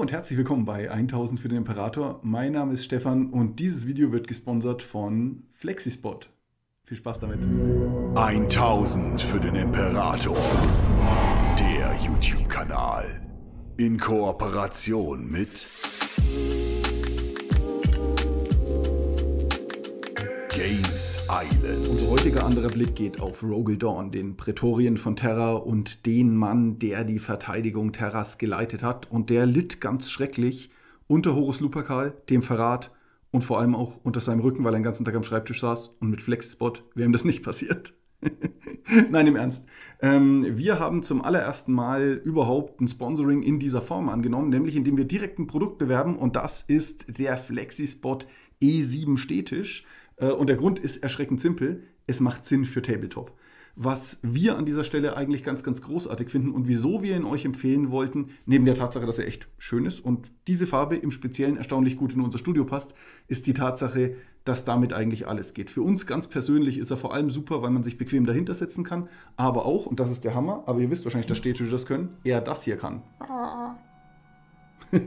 und herzlich willkommen bei 1000 für den Imperator. Mein Name ist Stefan und dieses Video wird gesponsert von Flexispot. Viel Spaß damit. 1000 für den Imperator. Der YouTube-Kanal. In Kooperation mit James Island. Unser heutiger anderer Blick geht auf Rogel Dawn, den Prätorien von Terra und den Mann, der die Verteidigung Terras geleitet hat und der litt ganz schrecklich unter Horus Lupercal, dem Verrat und vor allem auch unter seinem Rücken, weil er den ganzen Tag am Schreibtisch saß und mit Flexspot wäre ihm das nicht passiert. Nein, im Ernst. Ähm, wir haben zum allerersten Mal überhaupt ein Sponsoring in dieser Form angenommen, nämlich indem wir direkt ein Produkt bewerben und das ist der Flexispot E7 Stehtisch. Äh, und der Grund ist erschreckend simpel. Es macht Sinn für Tabletop. Was wir an dieser Stelle eigentlich ganz, ganz großartig finden und wieso wir ihn euch empfehlen wollten, neben der Tatsache, dass er echt schön ist und diese Farbe im Speziellen erstaunlich gut in unser Studio passt, ist die Tatsache, dass damit eigentlich alles geht. Für uns ganz persönlich ist er vor allem super, weil man sich bequem dahinter setzen kann, aber auch, und das ist der Hammer, aber ihr wisst wahrscheinlich, dass Städtische das können, er das hier kann.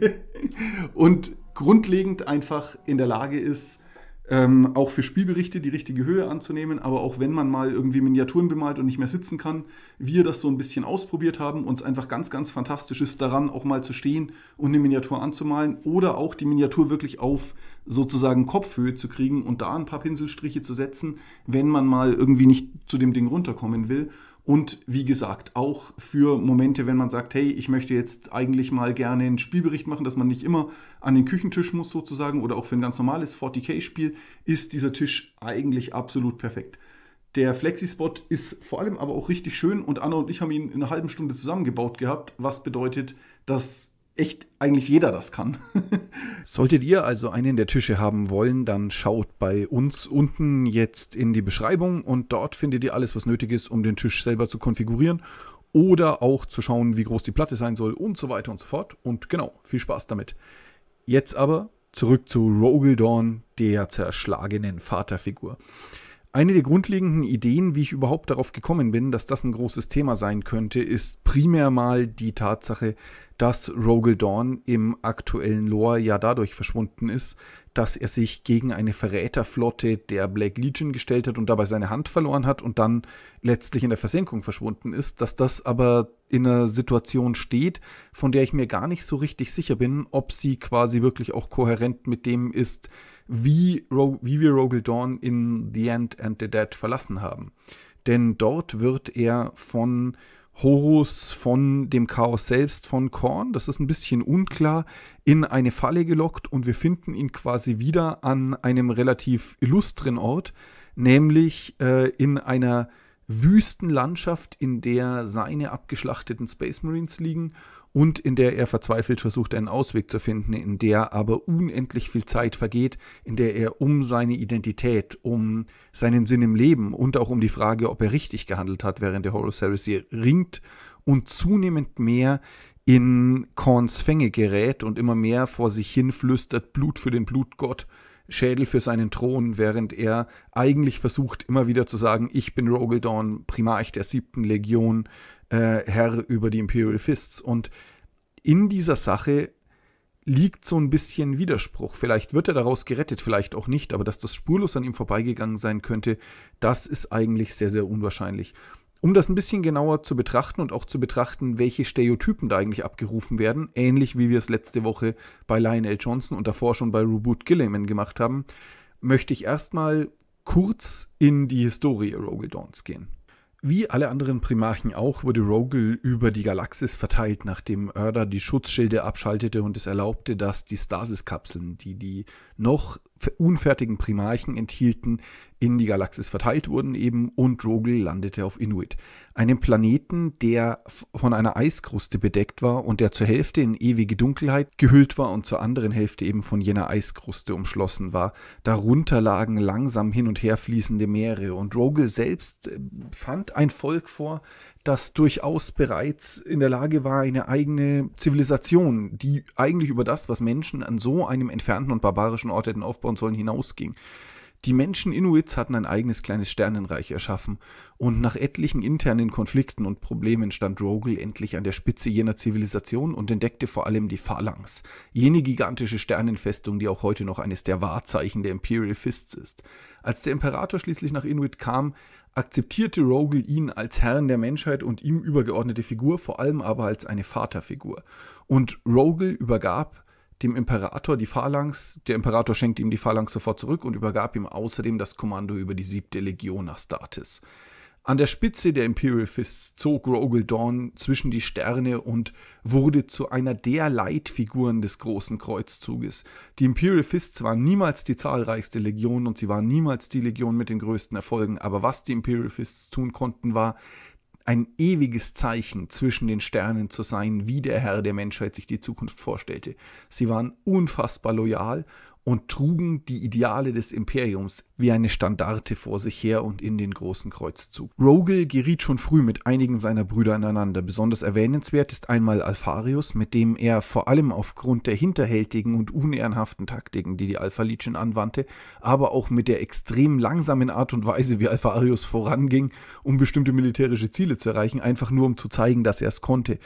und grundlegend einfach in der Lage ist, ähm, auch für Spielberichte die richtige Höhe anzunehmen, aber auch wenn man mal irgendwie Miniaturen bemalt und nicht mehr sitzen kann, wir das so ein bisschen ausprobiert haben uns einfach ganz, ganz fantastisch ist, daran auch mal zu stehen und eine Miniatur anzumalen oder auch die Miniatur wirklich auf sozusagen Kopfhöhe zu kriegen und da ein paar Pinselstriche zu setzen, wenn man mal irgendwie nicht zu dem Ding runterkommen will. Und wie gesagt, auch für Momente, wenn man sagt, hey, ich möchte jetzt eigentlich mal gerne einen Spielbericht machen, dass man nicht immer an den Küchentisch muss sozusagen oder auch für ein ganz normales 40k-Spiel, ist dieser Tisch eigentlich absolut perfekt. Der Flexi-Spot ist vor allem aber auch richtig schön und Anna und ich haben ihn in einer halben Stunde zusammengebaut gehabt, was bedeutet, dass echt eigentlich jeder das kann. Solltet ihr also einen der Tische haben wollen, dann schaut bei uns unten jetzt in die Beschreibung und dort findet ihr alles, was nötig ist, um den Tisch selber zu konfigurieren oder auch zu schauen, wie groß die Platte sein soll und so weiter und so fort. Und genau, viel Spaß damit. Jetzt aber zurück zu Rogeldorn, der zerschlagenen Vaterfigur. Eine der grundlegenden Ideen, wie ich überhaupt darauf gekommen bin, dass das ein großes Thema sein könnte, ist primär mal die Tatsache, dass Rogel Dawn im aktuellen Lore ja dadurch verschwunden ist, dass er sich gegen eine Verräterflotte der Black Legion gestellt hat und dabei seine Hand verloren hat und dann letztlich in der Versenkung verschwunden ist, dass das aber in einer Situation steht, von der ich mir gar nicht so richtig sicher bin, ob sie quasi wirklich auch kohärent mit dem ist, wie, Ro wie wir Rogel Dawn in The End and the Dead verlassen haben. Denn dort wird er von Horus von dem Chaos selbst von Korn, das ist ein bisschen unklar, in eine Falle gelockt und wir finden ihn quasi wieder an einem relativ illustren Ort, nämlich äh, in einer Wüstenlandschaft, in der seine abgeschlachteten Space Marines liegen und in der er verzweifelt versucht, einen Ausweg zu finden, in der aber unendlich viel Zeit vergeht, in der er um seine Identität, um seinen Sinn im Leben und auch um die Frage, ob er richtig gehandelt hat, während der Horus Heresy ringt und zunehmend mehr in Korns Fänge gerät und immer mehr vor sich hin flüstert, Blut für den Blutgott, Schädel für seinen Thron, während er eigentlich versucht, immer wieder zu sagen, ich bin Rogaldorn, Primarch der siebten Legion, äh, Herr über die Imperial Fists. Und in dieser Sache liegt so ein bisschen Widerspruch. Vielleicht wird er daraus gerettet, vielleicht auch nicht, aber dass das spurlos an ihm vorbeigegangen sein könnte, das ist eigentlich sehr, sehr unwahrscheinlich. Um das ein bisschen genauer zu betrachten und auch zu betrachten, welche Stereotypen da eigentlich abgerufen werden, ähnlich wie wir es letzte Woche bei Lionel Johnson und davor schon bei Reboot Gilliman gemacht haben, möchte ich erstmal kurz in die Historie Rogue Dawns gehen. Wie alle anderen Primarchen auch, wurde Rogel über die Galaxis verteilt, nachdem Erda die Schutzschilde abschaltete und es erlaubte, dass die Stasis-Kapseln, die die noch unfertigen Primarchen enthielten, in die Galaxis verteilt wurden eben und Rogel landete auf Inuit, einem Planeten, der von einer Eiskruste bedeckt war und der zur Hälfte in ewige Dunkelheit gehüllt war und zur anderen Hälfte eben von jener Eiskruste umschlossen war. Darunter lagen langsam hin und her fließende Meere und Rogel selbst äh, fand ein Volk vor, das durchaus bereits in der Lage war, eine eigene Zivilisation, die eigentlich über das, was Menschen an so einem entfernten und barbarischen Ort hätten aufbauen sollen, hinausging. Die Menschen Inuits hatten ein eigenes kleines Sternenreich erschaffen, und nach etlichen internen Konflikten und Problemen stand Rogel endlich an der Spitze jener Zivilisation und entdeckte vor allem die Phalanx, jene gigantische Sternenfestung, die auch heute noch eines der Wahrzeichen der Imperial Fists ist. Als der Imperator schließlich nach Inuit kam, akzeptierte Rogel ihn als Herrn der Menschheit und ihm übergeordnete Figur, vor allem aber als eine Vaterfigur. Und Rogel übergab dem Imperator die Phalanx. Der Imperator schenkte ihm die Phalanx sofort zurück und übergab ihm außerdem das Kommando über die siebte Legion Astartes. An der Spitze der Imperial Fists zog Rogel Dawn zwischen die Sterne und wurde zu einer der Leitfiguren des großen Kreuzzuges. Die Imperial Fists waren niemals die zahlreichste Legion und sie waren niemals die Legion mit den größten Erfolgen, aber was die Imperial Fists tun konnten, war ein ewiges Zeichen zwischen den Sternen zu sein, wie der Herr der Menschheit sich die Zukunft vorstellte. Sie waren unfassbar loyal und trugen die Ideale des Imperiums wie eine Standarte vor sich her und in den großen Kreuzzug. Rogel geriet schon früh mit einigen seiner Brüder aneinander. Besonders erwähnenswert ist einmal Alpharius, mit dem er vor allem aufgrund der hinterhältigen und unehrenhaften Taktiken, die die Alpha Alphalicin anwandte, aber auch mit der extrem langsamen Art und Weise, wie Alpharius voranging, um bestimmte militärische Ziele zu erreichen, einfach nur um zu zeigen, dass er es konnte,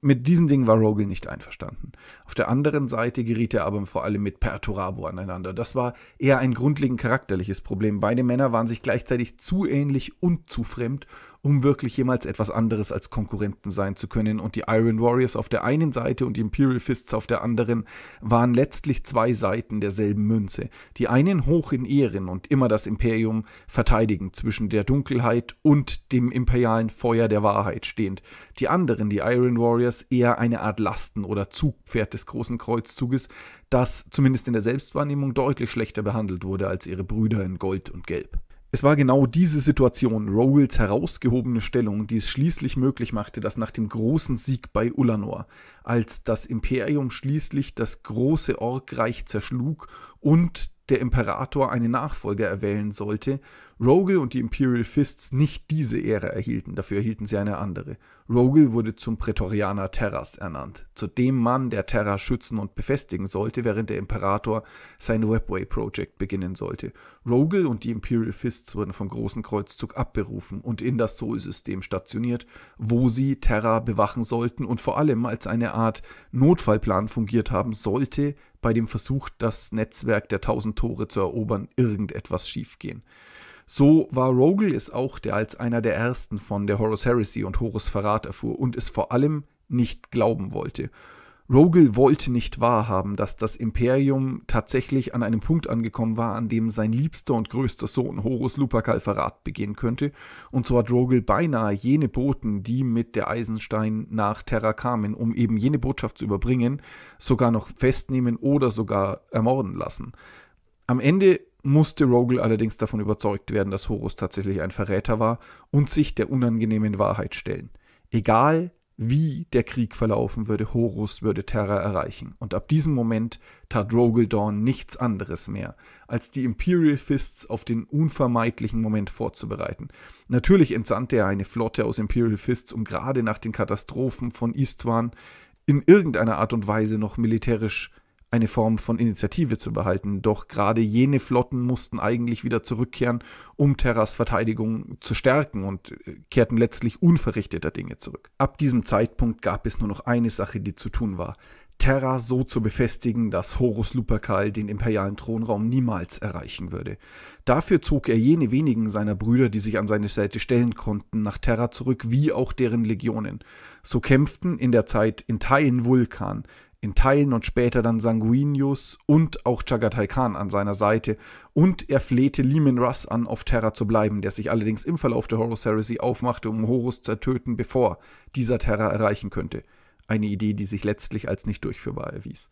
mit diesen Dingen war Rogel nicht einverstanden. Auf der anderen Seite geriet er aber vor allem mit Perturabo aneinander. Das war eher ein grundlegend charakterliches Problem. Beide Männer waren sich gleichzeitig zu ähnlich und zu fremd um wirklich jemals etwas anderes als Konkurrenten sein zu können. Und die Iron Warriors auf der einen Seite und die Imperial Fists auf der anderen waren letztlich zwei Seiten derselben Münze. Die einen hoch in Ehren und immer das Imperium verteidigend zwischen der Dunkelheit und dem imperialen Feuer der Wahrheit stehend. Die anderen, die Iron Warriors, eher eine Art Lasten- oder Zugpferd des Großen Kreuzzuges, das zumindest in der Selbstwahrnehmung deutlich schlechter behandelt wurde als ihre Brüder in Gold und Gelb. Es war genau diese Situation, Rowells herausgehobene Stellung, die es schließlich möglich machte, dass nach dem großen Sieg bei Ullanor, als das Imperium schließlich das große Orgreich zerschlug und der Imperator eine Nachfolger erwählen sollte, Rogel und die Imperial Fists nicht diese Ehre erhielten, dafür erhielten sie eine andere. Rogel wurde zum Prätorianer Terras ernannt, zu dem Mann, der Terra schützen und befestigen sollte, während der Imperator sein Webway-Project beginnen sollte. Rogel und die Imperial Fists wurden vom Großen Kreuzzug abberufen und in das Sol-System stationiert, wo sie Terra bewachen sollten und vor allem als eine Art Notfallplan fungiert haben sollte, bei dem Versuch, das Netzwerk der Tausend Tore zu erobern, irgendetwas schiefgehen. So war Rogel es auch, der als einer der ersten von der Horus Heresy und Horus Verrat erfuhr und es vor allem nicht glauben wollte. Rogel wollte nicht wahrhaben, dass das Imperium tatsächlich an einem Punkt angekommen war, an dem sein liebster und größter Sohn Horus Lupercal Verrat begehen könnte, und so hat Rogel beinahe jene Boten, die mit der Eisenstein nach Terra kamen, um eben jene Botschaft zu überbringen, sogar noch festnehmen oder sogar ermorden lassen. Am Ende musste Rogel allerdings davon überzeugt werden, dass Horus tatsächlich ein Verräter war und sich der unangenehmen Wahrheit stellen. Egal wie der Krieg verlaufen würde, Horus würde Terra erreichen. Und ab diesem Moment tat Rogel Dawn nichts anderes mehr, als die Imperial Fists auf den unvermeidlichen Moment vorzubereiten. Natürlich entsandte er eine Flotte aus Imperial Fists, um gerade nach den Katastrophen von Istvan in irgendeiner Art und Weise noch militärisch eine Form von Initiative zu behalten. Doch gerade jene Flotten mussten eigentlich wieder zurückkehren, um Terras Verteidigung zu stärken und äh, kehrten letztlich unverrichteter Dinge zurück. Ab diesem Zeitpunkt gab es nur noch eine Sache, die zu tun war. Terra so zu befestigen, dass Horus Lupercal den imperialen Thronraum niemals erreichen würde. Dafür zog er jene wenigen seiner Brüder, die sich an seine Seite stellen konnten, nach Terra zurück, wie auch deren Legionen. So kämpften in der Zeit in Teilen Vulkan, in Teilen und später dann Sanguinius und auch Chagatai Khan an seiner Seite und er flehte Lehman Russ an, auf Terra zu bleiben, der sich allerdings im Verlauf der Horus Heresy aufmachte, um Horus zu töten, bevor dieser Terra erreichen könnte. Eine Idee, die sich letztlich als nicht durchführbar erwies.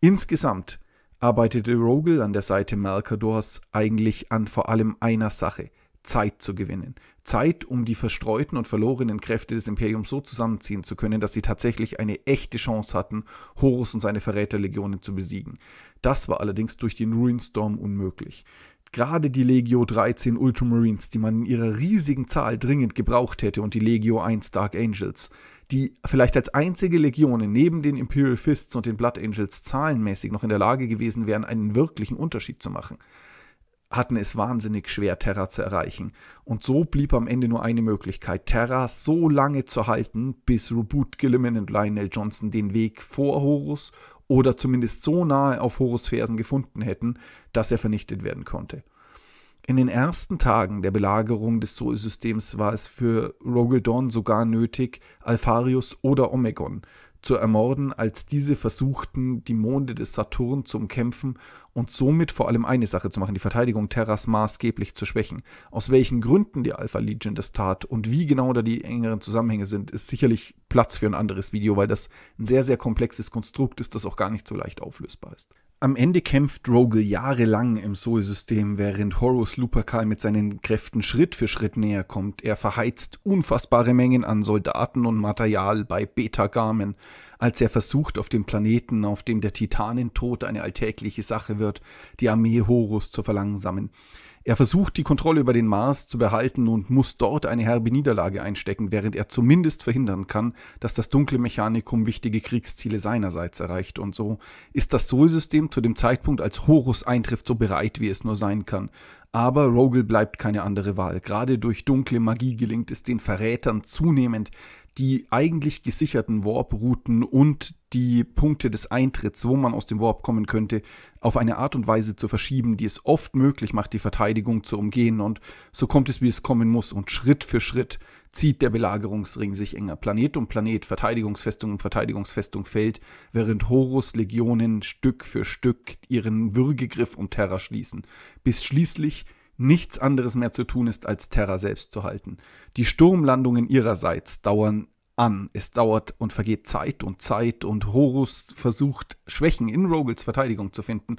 Insgesamt arbeitete Rogel an der Seite Malkadors eigentlich an vor allem einer Sache, Zeit zu gewinnen, Zeit, um die verstreuten und verlorenen Kräfte des Imperiums so zusammenziehen zu können, dass sie tatsächlich eine echte Chance hatten, Horus und seine Verräterlegionen zu besiegen. Das war allerdings durch den Ruinstorm unmöglich. Gerade die Legio 13 Ultramarines, die man in ihrer riesigen Zahl dringend gebraucht hätte, und die Legio 1 Dark Angels, die vielleicht als einzige Legion neben den Imperial Fists und den Blood Angels zahlenmäßig noch in der Lage gewesen wären, einen wirklichen Unterschied zu machen hatten es wahnsinnig schwer, Terra zu erreichen. Und so blieb am Ende nur eine Möglichkeit, Terra so lange zu halten, bis Reboot Gilliman und Lionel Johnson den Weg vor Horus oder zumindest so nahe auf Horus Fersen gefunden hätten, dass er vernichtet werden konnte. In den ersten Tagen der Belagerung des Sol-Systems war es für Rogel Dawn sogar nötig, Alpharius oder Omegon zu ermorden, als diese versuchten, die Monde des Saturn zu umkämpfen und somit vor allem eine Sache zu machen, die Verteidigung Terras maßgeblich zu schwächen. Aus welchen Gründen die Alpha Legion das tat und wie genau da die engeren Zusammenhänge sind, ist sicherlich Platz für ein anderes Video, weil das ein sehr, sehr komplexes Konstrukt ist, das auch gar nicht so leicht auflösbar ist. Am Ende kämpft Rogel jahrelang im Sol-System, während Horus Lupercal mit seinen Kräften Schritt für Schritt näher kommt. Er verheizt unfassbare Mengen an Soldaten und Material bei Beta Garmen, als er versucht, auf dem Planeten, auf dem der Titanentod eine alltägliche Sache wird, die Armee Horus zu verlangsamen. Er versucht, die Kontrolle über den Mars zu behalten und muss dort eine herbe Niederlage einstecken, während er zumindest verhindern kann, dass das dunkle Mechanikum wichtige Kriegsziele seinerseits erreicht. Und so ist das Sol-System zu dem Zeitpunkt, als Horus eintrifft, so bereit, wie es nur sein kann. Aber Rogel bleibt keine andere Wahl. Gerade durch dunkle Magie gelingt es den Verrätern zunehmend, die eigentlich gesicherten Warp-Routen und die Punkte des Eintritts, wo man aus dem Warp kommen könnte, auf eine Art und Weise zu verschieben, die es oft möglich macht, die Verteidigung zu umgehen. Und so kommt es, wie es kommen muss. Und Schritt für Schritt zieht der Belagerungsring sich enger. Planet um Planet, Verteidigungsfestung um Verteidigungsfestung fällt, während Horus Legionen Stück für Stück ihren Würgegriff um Terra schließen, bis schließlich nichts anderes mehr zu tun ist, als Terra selbst zu halten. Die Sturmlandungen ihrerseits dauern an. Es dauert und vergeht Zeit und Zeit und Horus versucht, Schwächen in Rogels Verteidigung zu finden,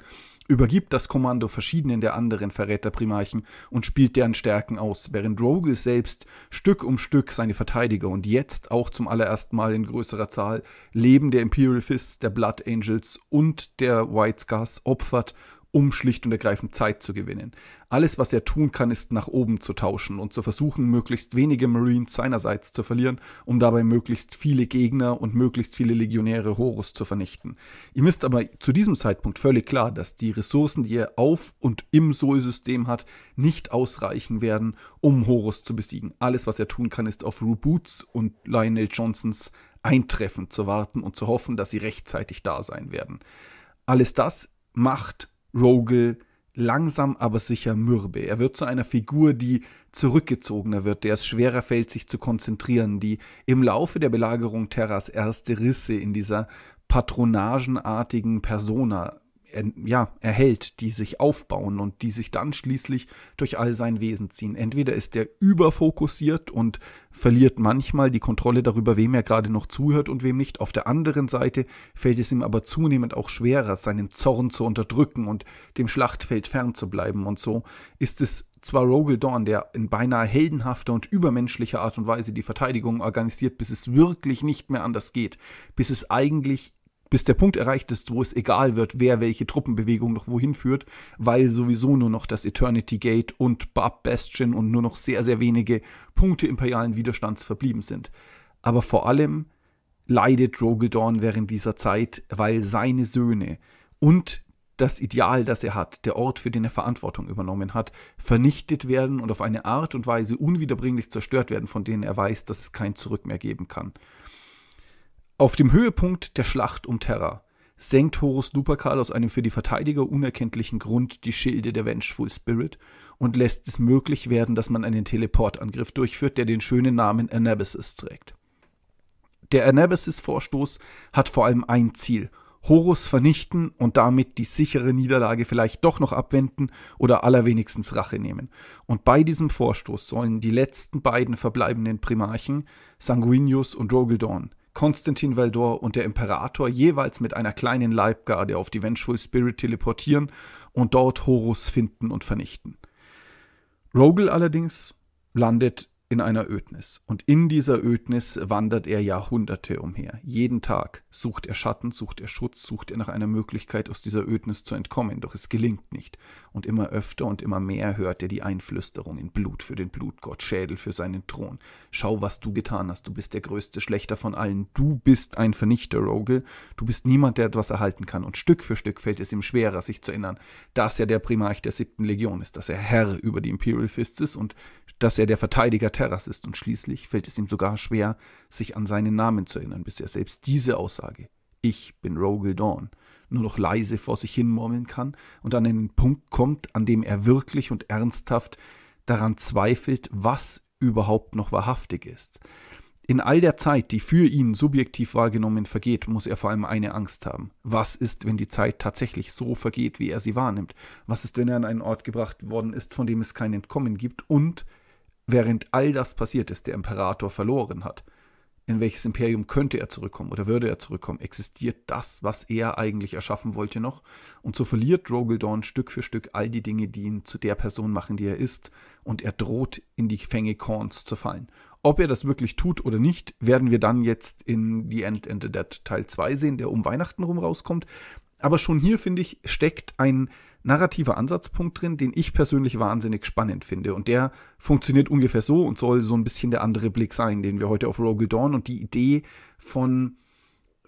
übergibt das Kommando verschiedenen der anderen Verräterprimarchen und spielt deren Stärken aus, während Rogel selbst Stück um Stück seine Verteidiger und jetzt auch zum allerersten Mal in größerer Zahl Leben der Imperial Fists, der Blood Angels und der White Scars opfert, um schlicht und ergreifend Zeit zu gewinnen. Alles, was er tun kann, ist nach oben zu tauschen und zu versuchen, möglichst wenige Marines seinerseits zu verlieren, um dabei möglichst viele Gegner und möglichst viele Legionäre Horus zu vernichten. Ihm ist aber zu diesem Zeitpunkt völlig klar, dass die Ressourcen, die er auf und im Sol-System hat, nicht ausreichen werden, um Horus zu besiegen. Alles, was er tun kann, ist auf Reboots und Lionel Johnsons Eintreffen zu warten und zu hoffen, dass sie rechtzeitig da sein werden. Alles das macht Rogel langsam aber sicher mürbe. Er wird zu einer Figur, die zurückgezogener wird, der es schwerer fällt, sich zu konzentrieren, die im Laufe der Belagerung Terras erste Risse in dieser patronagenartigen Persona ja, erhält, die sich aufbauen und die sich dann schließlich durch all sein Wesen ziehen. Entweder ist er überfokussiert und verliert manchmal die Kontrolle darüber, wem er gerade noch zuhört und wem nicht. Auf der anderen Seite fällt es ihm aber zunehmend auch schwerer, seinen Zorn zu unterdrücken und dem Schlachtfeld fernzubleiben. Und so ist es zwar Rogel Dawn, der in beinahe heldenhafter und übermenschlicher Art und Weise die Verteidigung organisiert, bis es wirklich nicht mehr anders geht, bis es eigentlich bis der Punkt erreicht ist, wo es egal wird, wer welche Truppenbewegung noch wohin führt, weil sowieso nur noch das Eternity Gate und Barb Bastion und nur noch sehr, sehr wenige Punkte imperialen Widerstands verblieben sind. Aber vor allem leidet Rogeldorn während dieser Zeit, weil seine Söhne und das Ideal, das er hat, der Ort, für den er Verantwortung übernommen hat, vernichtet werden und auf eine Art und Weise unwiederbringlich zerstört werden, von denen er weiß, dass es kein Zurück mehr geben kann. Auf dem Höhepunkt der Schlacht um Terra senkt Horus Lupercal aus einem für die Verteidiger unerkenntlichen Grund die Schilde der Vengeful Spirit und lässt es möglich werden, dass man einen Teleportangriff durchführt, der den schönen Namen Anabasis trägt. Der Anabasis-Vorstoß hat vor allem ein Ziel, Horus vernichten und damit die sichere Niederlage vielleicht doch noch abwenden oder allerwenigstens Rache nehmen. Und bei diesem Vorstoß sollen die letzten beiden verbleibenden Primarchen, Sanguinius und Rogeldorn, Konstantin Valdor und der Imperator jeweils mit einer kleinen Leibgarde auf die Vengeful Spirit teleportieren und dort Horus finden und vernichten. Rogel allerdings landet in einer Ödnis. Und in dieser Ödnis wandert er Jahrhunderte umher. Jeden Tag sucht er Schatten, sucht er Schutz, sucht er nach einer Möglichkeit, aus dieser Ödnis zu entkommen. Doch es gelingt nicht und immer öfter und immer mehr hört er die Einflüsterung in Blut für den Blutgott, Schädel für seinen Thron. Schau, was du getan hast, du bist der größte Schlechter von allen, du bist ein Vernichter, Rogel, du bist niemand, der etwas erhalten kann, und Stück für Stück fällt es ihm schwerer, sich zu erinnern, dass er der Primarch der siebten Legion ist, dass er Herr über die Imperial Fists ist und dass er der Verteidiger Terras ist, und schließlich fällt es ihm sogar schwer, sich an seinen Namen zu erinnern, bis er selbst diese Aussage, ich bin Rogel Dawn, nur noch leise vor sich hin murmeln kann und an einen Punkt kommt, an dem er wirklich und ernsthaft daran zweifelt, was überhaupt noch wahrhaftig ist. In all der Zeit, die für ihn subjektiv wahrgenommen vergeht, muss er vor allem eine Angst haben. Was ist, wenn die Zeit tatsächlich so vergeht, wie er sie wahrnimmt? Was ist, wenn er an einen Ort gebracht worden ist, von dem es kein Entkommen gibt und während all das passiert ist, der Imperator verloren hat? in welches Imperium könnte er zurückkommen oder würde er zurückkommen? Existiert das, was er eigentlich erschaffen wollte, noch? Und so verliert Rogaldorn Stück für Stück all die Dinge, die ihn zu der Person machen, die er ist, und er droht, in die Fänge Korns zu fallen. Ob er das wirklich tut oder nicht, werden wir dann jetzt in The End and the Dead Teil 2 sehen, der um Weihnachten rum rauskommt. Aber schon hier, finde ich, steckt ein narrativer Ansatzpunkt drin, den ich persönlich wahnsinnig spannend finde. Und der funktioniert ungefähr so und soll so ein bisschen der andere Blick sein, den wir heute auf Rogue Dawn und die Idee von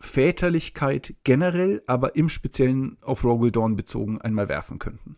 Väterlichkeit generell, aber im Speziellen auf Rogue Dawn bezogen einmal werfen könnten.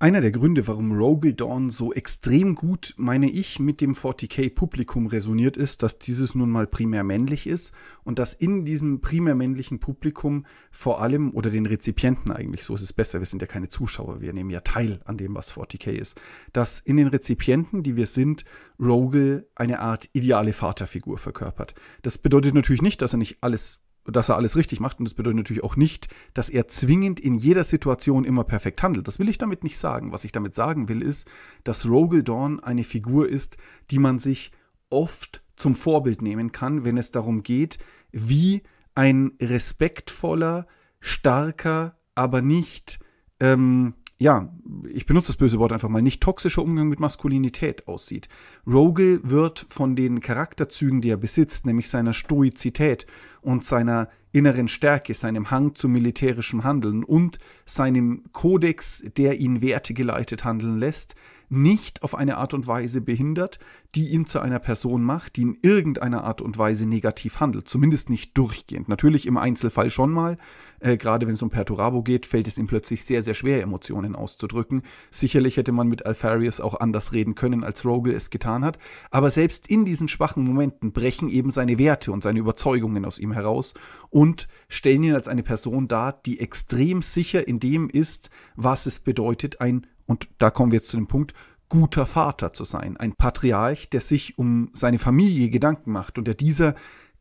Einer der Gründe, warum Rogel Dawn so extrem gut, meine ich, mit dem 40k-Publikum resoniert ist, dass dieses nun mal primär männlich ist und dass in diesem primär männlichen Publikum vor allem, oder den Rezipienten eigentlich, so ist es besser, wir sind ja keine Zuschauer, wir nehmen ja teil an dem, was 40k ist, dass in den Rezipienten, die wir sind, Rogel eine Art ideale Vaterfigur verkörpert. Das bedeutet natürlich nicht, dass er nicht alles dass er alles richtig macht. Und das bedeutet natürlich auch nicht, dass er zwingend in jeder Situation immer perfekt handelt. Das will ich damit nicht sagen. Was ich damit sagen will, ist, dass Rogel Dawn eine Figur ist, die man sich oft zum Vorbild nehmen kann, wenn es darum geht, wie ein respektvoller, starker, aber nicht, ähm, ja, ich benutze das böse Wort einfach mal, nicht toxischer Umgang mit Maskulinität aussieht. Rogel wird von den Charakterzügen, die er besitzt, nämlich seiner Stoizität und seiner inneren Stärke, seinem Hang zu militärischem Handeln und seinem Kodex, der ihn wertegeleitet handeln lässt, nicht auf eine Art und Weise behindert, die ihn zu einer Person macht, die in irgendeiner Art und Weise negativ handelt. Zumindest nicht durchgehend. Natürlich im Einzelfall schon mal. Äh, gerade wenn es um Perturabo geht, fällt es ihm plötzlich sehr, sehr schwer, Emotionen auszudrücken. Sicherlich hätte man mit Alpharius auch anders reden können, als Rogel es getan hat. Aber selbst in diesen schwachen Momenten brechen eben seine Werte und seine Überzeugungen aus ihm ihm heraus und stellen ihn als eine Person dar, die extrem sicher in dem ist, was es bedeutet, ein, und da kommen wir jetzt zu dem Punkt, guter Vater zu sein. Ein Patriarch, der sich um seine Familie Gedanken macht und der dieser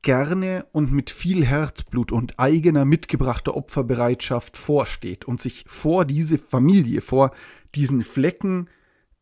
gerne und mit viel Herzblut und eigener mitgebrachter Opferbereitschaft vorsteht und sich vor diese Familie, vor diesen Flecken,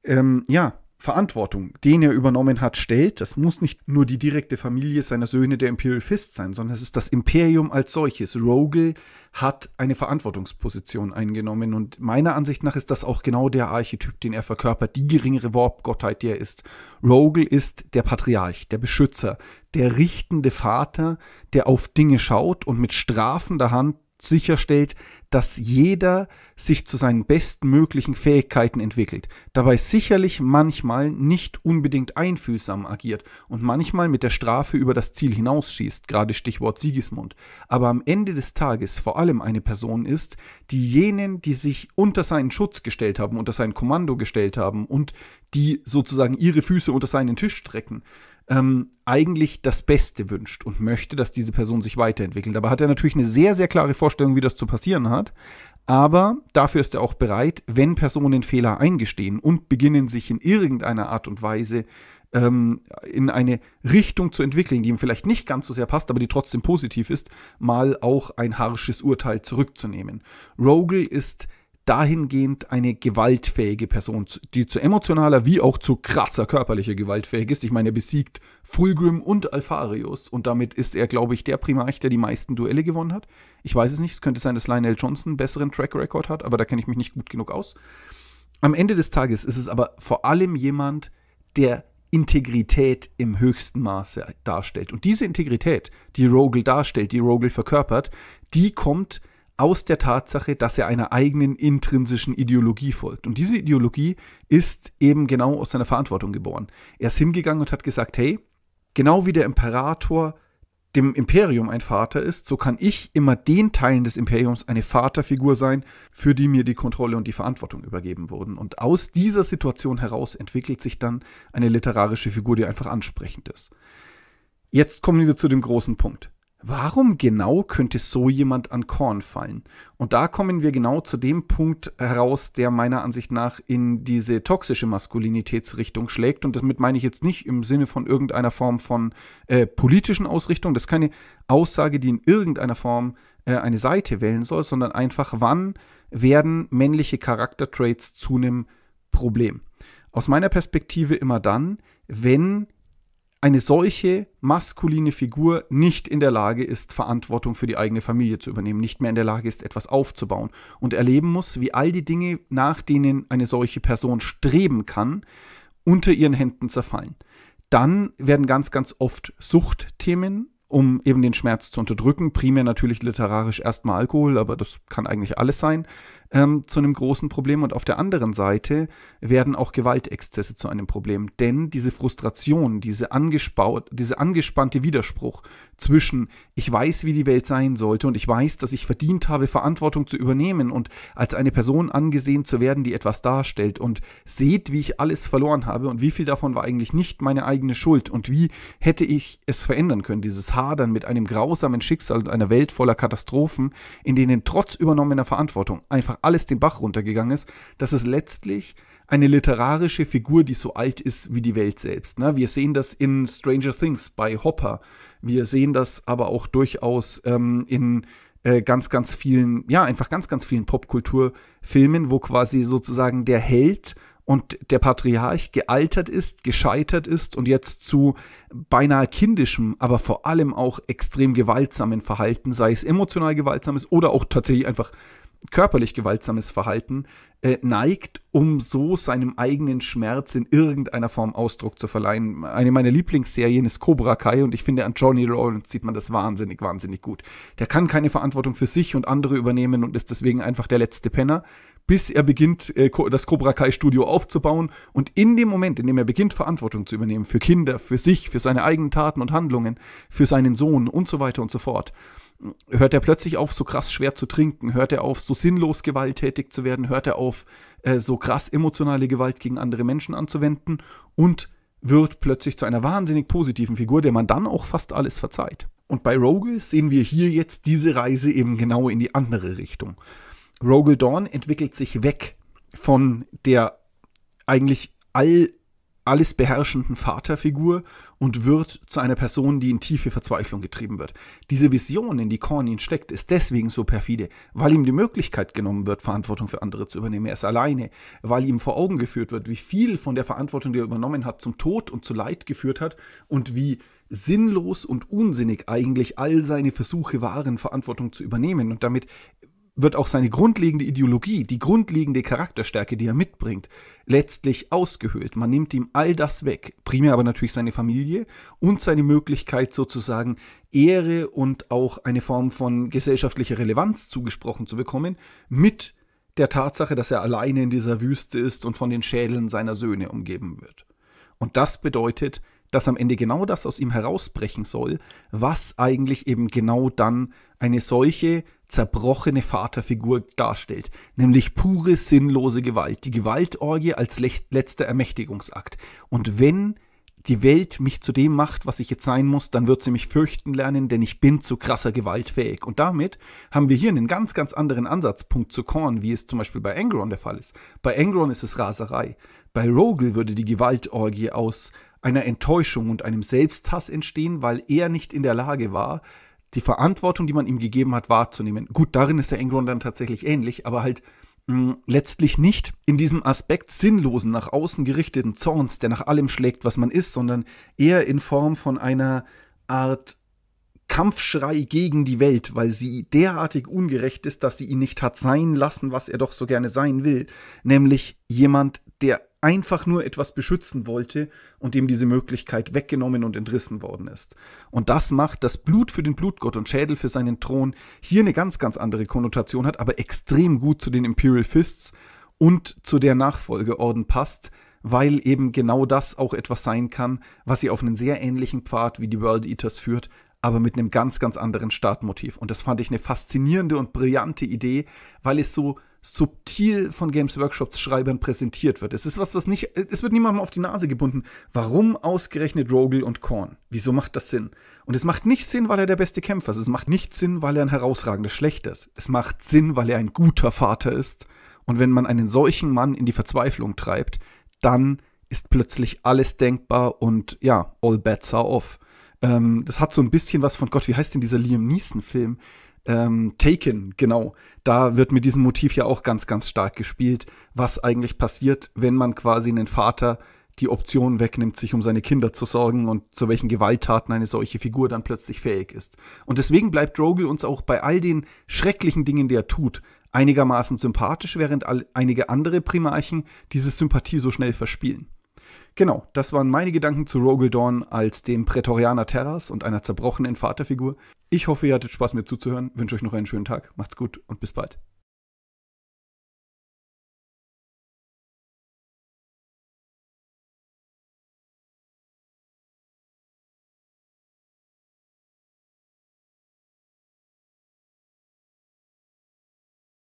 ähm, ja, Verantwortung, den er übernommen hat, stellt. Das muss nicht nur die direkte Familie seiner Söhne der Imperial Fist sein, sondern es ist das Imperium als solches. Rogel hat eine Verantwortungsposition eingenommen und meiner Ansicht nach ist das auch genau der Archetyp, den er verkörpert, die geringere Warp-Gottheit, die er ist. Rogel ist der Patriarch, der Beschützer, der richtende Vater, der auf Dinge schaut und mit strafender Hand sicherstellt, dass jeder sich zu seinen bestmöglichen Fähigkeiten entwickelt, dabei sicherlich manchmal nicht unbedingt einfühlsam agiert und manchmal mit der Strafe über das Ziel hinausschießt, gerade Stichwort Sigismund, aber am Ende des Tages vor allem eine Person ist, die jenen, die sich unter seinen Schutz gestellt haben, unter sein Kommando gestellt haben und die sozusagen ihre Füße unter seinen Tisch strecken, ähm, eigentlich das Beste wünscht und möchte, dass diese Person sich weiterentwickelt. Dabei hat er natürlich eine sehr, sehr klare Vorstellung, wie das zu passieren hat. Aber dafür ist er auch bereit, wenn Personen Fehler eingestehen und beginnen sich in irgendeiner Art und Weise ähm, in eine Richtung zu entwickeln, die ihm vielleicht nicht ganz so sehr passt, aber die trotzdem positiv ist, mal auch ein harsches Urteil zurückzunehmen. Rogel ist dahingehend eine gewaltfähige Person, die zu emotionaler wie auch zu krasser körperlicher gewaltfähig ist. Ich meine, er besiegt Fulgrim und Alfarius und damit ist er, glaube ich, der Primarch, der die meisten Duelle gewonnen hat. Ich weiß es nicht, es könnte sein, dass Lionel Johnson einen besseren Track Record hat, aber da kenne ich mich nicht gut genug aus. Am Ende des Tages ist es aber vor allem jemand, der Integrität im höchsten Maße darstellt. Und diese Integrität, die Rogel darstellt, die Rogel verkörpert, die kommt aus der Tatsache, dass er einer eigenen intrinsischen Ideologie folgt. Und diese Ideologie ist eben genau aus seiner Verantwortung geboren. Er ist hingegangen und hat gesagt, hey, genau wie der Imperator dem Imperium ein Vater ist, so kann ich immer den Teilen des Imperiums eine Vaterfigur sein, für die mir die Kontrolle und die Verantwortung übergeben wurden. Und aus dieser Situation heraus entwickelt sich dann eine literarische Figur, die einfach ansprechend ist. Jetzt kommen wir zu dem großen Punkt. Warum genau könnte so jemand an Korn fallen? Und da kommen wir genau zu dem Punkt heraus, der meiner Ansicht nach in diese toxische Maskulinitätsrichtung schlägt. Und damit meine ich jetzt nicht im Sinne von irgendeiner Form von äh, politischen Ausrichtung. Das ist keine Aussage, die in irgendeiner Form äh, eine Seite wählen soll, sondern einfach, wann werden männliche Charaktertraits zu einem Problem? Aus meiner Perspektive immer dann, wenn eine solche maskuline Figur nicht in der Lage ist, Verantwortung für die eigene Familie zu übernehmen, nicht mehr in der Lage ist, etwas aufzubauen und erleben muss, wie all die Dinge, nach denen eine solche Person streben kann, unter ihren Händen zerfallen. Dann werden ganz, ganz oft Suchtthemen, um eben den Schmerz zu unterdrücken, primär natürlich literarisch erstmal Alkohol, aber das kann eigentlich alles sein, ähm, zu einem großen Problem und auf der anderen Seite werden auch Gewaltexzesse zu einem Problem. Denn diese Frustration, diese, angespaut, diese angespannte Widerspruch zwischen ich weiß, wie die Welt sein sollte und ich weiß, dass ich verdient habe, Verantwortung zu übernehmen und als eine Person angesehen zu werden, die etwas darstellt und seht, wie ich alles verloren habe und wie viel davon war eigentlich nicht meine eigene Schuld und wie hätte ich es verändern können, dieses Hadern mit einem grausamen Schicksal und einer Welt voller Katastrophen, in denen trotz übernommener Verantwortung einfach einfach alles den Bach runtergegangen ist, dass es letztlich eine literarische Figur, die so alt ist wie die Welt selbst. Ne? Wir sehen das in Stranger Things bei Hopper. Wir sehen das aber auch durchaus ähm, in äh, ganz, ganz vielen, ja, einfach ganz, ganz vielen Popkulturfilmen, wo quasi sozusagen der Held und der Patriarch gealtert ist, gescheitert ist und jetzt zu beinahe kindischem, aber vor allem auch extrem gewaltsamen Verhalten, sei es emotional gewaltsames oder auch tatsächlich einfach körperlich gewaltsames Verhalten äh, neigt, um so seinem eigenen Schmerz in irgendeiner Form Ausdruck zu verleihen. Eine meiner Lieblingsserien ist Cobra Kai und ich finde an Johnny Lawrence sieht man das wahnsinnig, wahnsinnig gut. Der kann keine Verantwortung für sich und andere übernehmen und ist deswegen einfach der letzte Penner, bis er beginnt, äh, das Cobra Kai Studio aufzubauen und in dem Moment, in dem er beginnt, Verantwortung zu übernehmen für Kinder, für sich, für seine eigenen Taten und Handlungen, für seinen Sohn und so weiter und so fort, hört er plötzlich auf, so krass schwer zu trinken, hört er auf, so sinnlos gewalttätig zu werden, hört er auf, äh, so krass emotionale Gewalt gegen andere Menschen anzuwenden und wird plötzlich zu einer wahnsinnig positiven Figur, der man dann auch fast alles verzeiht. Und bei Rogel sehen wir hier jetzt diese Reise eben genau in die andere Richtung. Rogel Dawn entwickelt sich weg von der eigentlich all alles beherrschenden Vaterfigur und wird zu einer Person, die in tiefe Verzweiflung getrieben wird. Diese Vision, in die Korn ihn steckt, ist deswegen so perfide, weil ihm die Möglichkeit genommen wird, Verantwortung für andere zu übernehmen. Er ist alleine, weil ihm vor Augen geführt wird, wie viel von der Verantwortung, die er übernommen hat, zum Tod und zu Leid geführt hat und wie sinnlos und unsinnig eigentlich all seine Versuche waren, Verantwortung zu übernehmen. Und damit wird auch seine grundlegende Ideologie, die grundlegende Charakterstärke, die er mitbringt, letztlich ausgehöhlt. Man nimmt ihm all das weg, primär aber natürlich seine Familie und seine Möglichkeit sozusagen Ehre und auch eine Form von gesellschaftlicher Relevanz zugesprochen zu bekommen, mit der Tatsache, dass er alleine in dieser Wüste ist und von den Schädeln seiner Söhne umgeben wird. Und das bedeutet, dass am Ende genau das aus ihm herausbrechen soll, was eigentlich eben genau dann eine solche zerbrochene Vaterfigur darstellt, nämlich pure sinnlose Gewalt, die Gewaltorgie als letzter Ermächtigungsakt. Und wenn die Welt mich zu dem macht, was ich jetzt sein muss, dann wird sie mich fürchten lernen, denn ich bin zu krasser Gewalt fähig. Und damit haben wir hier einen ganz, ganz anderen Ansatzpunkt zu Korn, wie es zum Beispiel bei Angron der Fall ist. Bei Angron ist es Raserei. Bei Rogel würde die Gewaltorgie aus, einer Enttäuschung und einem Selbsthass entstehen, weil er nicht in der Lage war, die Verantwortung, die man ihm gegeben hat, wahrzunehmen. Gut, darin ist der Engron dann tatsächlich ähnlich, aber halt mm, letztlich nicht in diesem Aspekt sinnlosen, nach außen gerichteten Zorns, der nach allem schlägt, was man ist, sondern eher in Form von einer Art Kampfschrei gegen die Welt, weil sie derartig ungerecht ist, dass sie ihn nicht hat sein lassen, was er doch so gerne sein will, nämlich jemand, der einfach nur etwas beschützen wollte und dem diese Möglichkeit weggenommen und entrissen worden ist. Und das macht, dass Blut für den Blutgott und Schädel für seinen Thron hier eine ganz, ganz andere Konnotation hat, aber extrem gut zu den Imperial Fists und zu der Nachfolgeorden passt, weil eben genau das auch etwas sein kann, was sie auf einen sehr ähnlichen Pfad wie die World Eaters führt, aber mit einem ganz, ganz anderen Startmotiv. Und das fand ich eine faszinierende und brillante Idee, weil es so subtil von Games Workshops Schreibern präsentiert wird. Es ist was, was nicht, es wird niemandem auf die Nase gebunden. Warum ausgerechnet Rogel und Korn? Wieso macht das Sinn? Und es macht nicht Sinn, weil er der beste Kämpfer ist. Es macht nicht Sinn, weil er ein herausragender Schlechter ist. Es macht Sinn, weil er ein guter Vater ist. Und wenn man einen solchen Mann in die Verzweiflung treibt, dann ist plötzlich alles denkbar und ja, all bets are off. Ähm, das hat so ein bisschen was von Gott, wie heißt denn dieser Liam Neeson-Film? Ähm, Taken, genau. Da wird mit diesem Motiv ja auch ganz, ganz stark gespielt, was eigentlich passiert, wenn man quasi einen Vater die Option wegnimmt, sich um seine Kinder zu sorgen und zu welchen Gewalttaten eine solche Figur dann plötzlich fähig ist. Und deswegen bleibt Rogel uns auch bei all den schrecklichen Dingen, die er tut, einigermaßen sympathisch, während all, einige andere Primarchen diese Sympathie so schnell verspielen. Genau, das waren meine Gedanken zu Rogel Dawn als dem Prätorianer Terras und einer zerbrochenen Vaterfigur, ich hoffe, ihr hattet Spaß, mir zuzuhören. Wünsche euch noch einen schönen Tag. Macht's gut und bis bald.